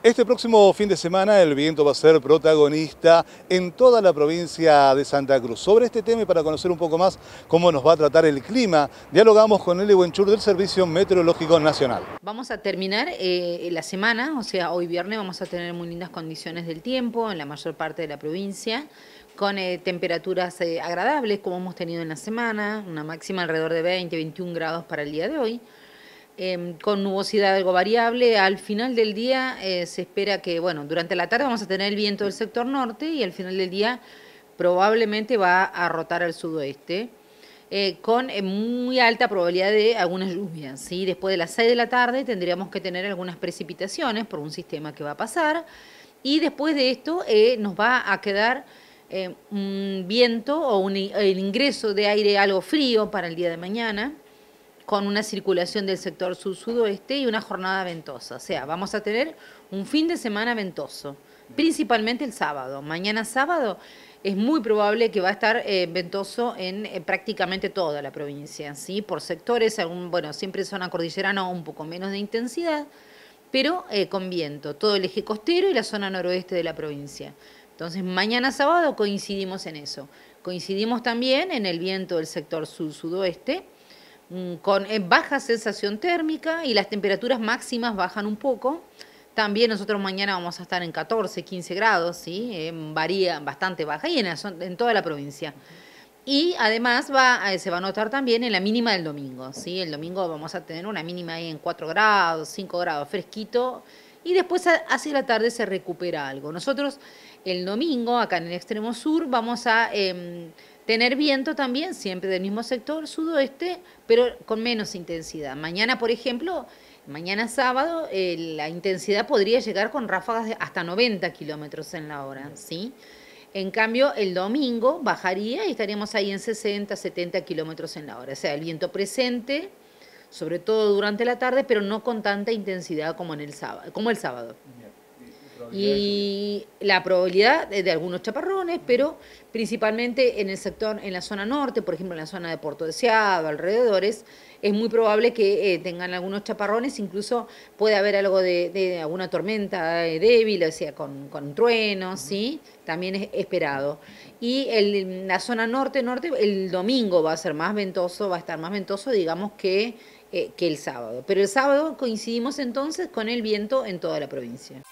Este próximo fin de semana el viento va a ser protagonista en toda la provincia de Santa Cruz. Sobre este tema y para conocer un poco más cómo nos va a tratar el clima, dialogamos con Eli Buenchur del Servicio Meteorológico Nacional. Vamos a terminar eh, la semana, o sea, hoy viernes vamos a tener muy lindas condiciones del tiempo en la mayor parte de la provincia, con eh, temperaturas eh, agradables como hemos tenido en la semana, una máxima alrededor de 20, 21 grados para el día de hoy. Em, con nubosidad algo variable. Al final del día eh, se espera que, bueno, durante la tarde vamos a tener el viento del sector norte y al final del día probablemente va a rotar al sudoeste. Eh, con eh, muy alta probabilidad de algunas lluvias. ¿sí? Después de las 6 de la tarde tendríamos que tener algunas precipitaciones por un sistema que va a pasar. Y después de esto nos va a quedar un viento o el ingreso de aire algo frío para el día de mañana con una circulación del sector sur-sudoeste y una jornada ventosa. O sea, vamos a tener un fin de semana ventoso, principalmente el sábado. Mañana sábado es muy probable que va a estar eh, ventoso en eh, prácticamente toda la provincia, ¿sí? Por sectores, bueno, siempre zona cordillerana un poco menos de intensidad, pero eh, con viento, todo el eje costero y la zona noroeste de la provincia. Entonces, mañana sábado coincidimos en eso. Coincidimos también en el viento del sector sur-sudoeste Mm, con eh, baja sensación térmica y las temperaturas máximas bajan un poco. También nosotros mañana vamos a estar en 14, 15 grados, ¿sí? Eh, varía bastante baja y en, toda la provincia. Y además va, eh, se va a notar también en la mínima del domingo. ¿sí? El domingo vamos a tener una mínima ahí en 4 grados, 5 grados, fresquito. Y después hacia la tarde se recupera algo. Nosotros el domingo, acá en el extremo sur, vamos a... Em, Tener viento también, siempre del mismo sector, sudoeste, pero con menos intensidad. Mañana, por ejemplo, mañana sábado, eh, la intensidad podría llegar con ráfagas de hasta 90 kilómetros en la hora, ¿sí? En cambio, el domingo bajaría y estaríamos ahí en 60, 70 kilómetros en la hora. O sea, el viento presente, sobre todo durante la tarde, pero no con tanta intensidad como, en el, sábado, como el sábado y la probabilidad de, algunos chaparrones, pero principalmente en el sector, en la zona norte, por ejemplo en la zona de Puerto Deseado, alrededores, es muy probable que eh, tengan algunos chaparrones, incluso puede haber algo de, alguna tormenta eh, débil, o sea, con, truenos, ¿sí? También es esperado. Y en la zona norte-norte, el domingo va a ser más ventoso, va a estar más ventoso, digamos eh, que el sábado. Pero el sábado coincidimos entonces con el viento en toda la provincia.